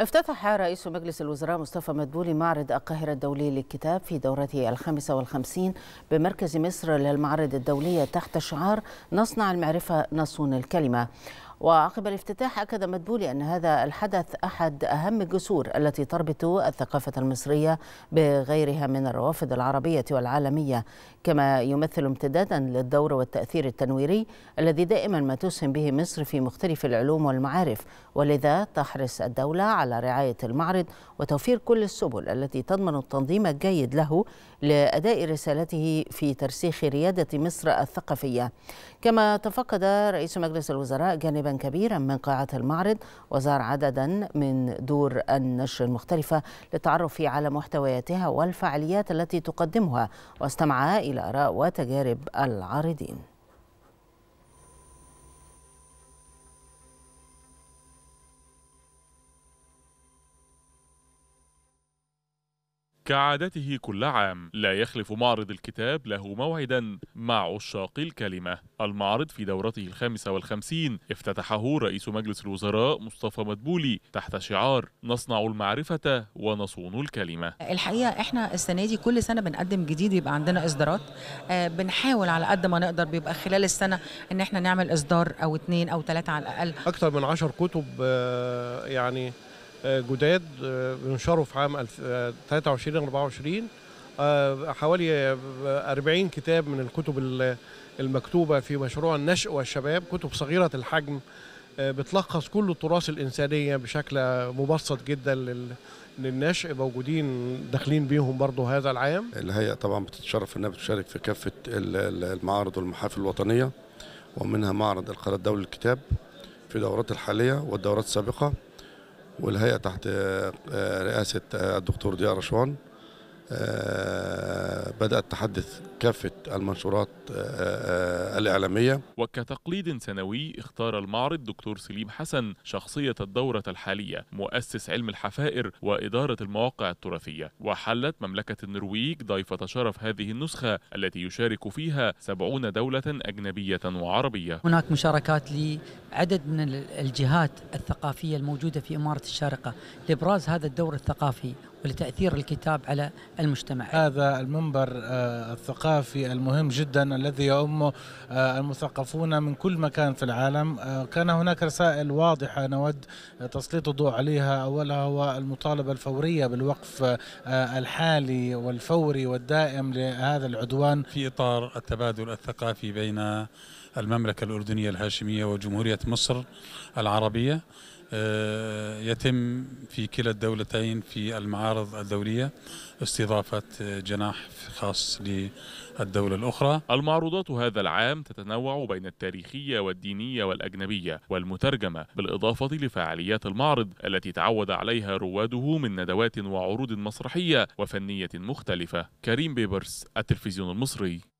افتتح رئيس مجلس الوزراء مصطفى مدبولي معرض القاهرة الدولي للكتاب في دورته الخامسة والخمسين بمركز مصر للمعارض الدولية تحت شعار نصنع المعرفة نصون الكلمة وعقب الافتتاح أكد مدبولي أن هذا الحدث أحد أهم الجسور التي تربط الثقافة المصرية بغيرها من الروافد العربية والعالمية كما يمثل امتدادا للدور والتأثير التنويري الذي دائما ما تسهم به مصر في مختلف العلوم والمعارف ولذا تحرص الدولة على رعاية المعرض وتوفير كل السبل التي تضمن التنظيم الجيد له لأداء رسالته في ترسيخ ريادة مصر الثقافية كما تفقد رئيس مجلس الوزراء جانب جانبا كبيرا من قاعة المعرض وزار عددا من دور النشر المختلفة للتعرف على محتوياتها والفعاليات التي تقدمها واستمع إلى آراء وتجارب العارضين كعادته كل عام لا يخلف معرض الكتاب له موعدا مع عشاق الكلمة المعرض في دورته الخامسة والخمسين افتتحه رئيس مجلس الوزراء مصطفى مدبولي تحت شعار نصنع المعرفة ونصون الكلمة الحقيقة احنا السنة دي كل سنة بنقدم جديد يبقى عندنا اصدارات آه بنحاول على قد ما نقدر بيبقى خلال السنة ان احنا نعمل اصدار او اتنين او ثلاثة على الاقل اكتر من عشر كتب آه، يعني جداد بنشره آه، في عام 23 24 آه، آه، حوالي 40 كتاب من الكتب المكتوبة في مشروع النشء والشباب كتب صغيرة الحجم بتلخص كل التراث الإنسانية بشكل مبسط جدا للنشء موجودين داخلين بيهم برضه هذا العام الهيئة طبعا بتتشرف أنها بتشارك في كافة المعارض والمحافل الوطنية ومنها معرض القرار الدولي للكتاب في دورات الحالية والدورات السابقة والهيئة تحت آه، رئاسة آه، الدكتور ضياء رشوان آه، بدأت تحدث كافة المنشورات الإعلامية وكتقليد سنوي اختار المعرض دكتور سليم حسن شخصية الدورة الحالية مؤسس علم الحفائر وإدارة المواقع التراثية وحلت مملكة النرويج ضيفة شرف هذه النسخة التي يشارك فيها 70 دولة أجنبية وعربية هناك مشاركات عدد من الجهات الثقافية الموجودة في إمارة الشارقة لإبراز هذا الدور الثقافي ولتأثير الكتاب على المجتمع هذا المنبر آه، الثقافي المهم جدا الذي يؤم آه، المثقفون من كل مكان في العالم آه، كان هناك رسائل واضحة نود تسليط الضوء عليها أولها هو المطالبة الفورية بالوقف الحالي والفوري والدائم لهذا العدوان في إطار التبادل الثقافي بين المملكة الأردنية الهاشمية وجمهورية مصر العربية آه، يتم في كلا الدولتين في المعارض الدولية استضافة آه، جناح خاص للدولة الأخرى المعروضات هذا العام تتنوع بين التاريخية والدينية والأجنبية والمترجمة بالإضافة لفعاليات المعرض التي تعود عليها رواده من ندوات وعروض مسرحية وفنية مختلفة كريم بيبرس التلفزيون المصري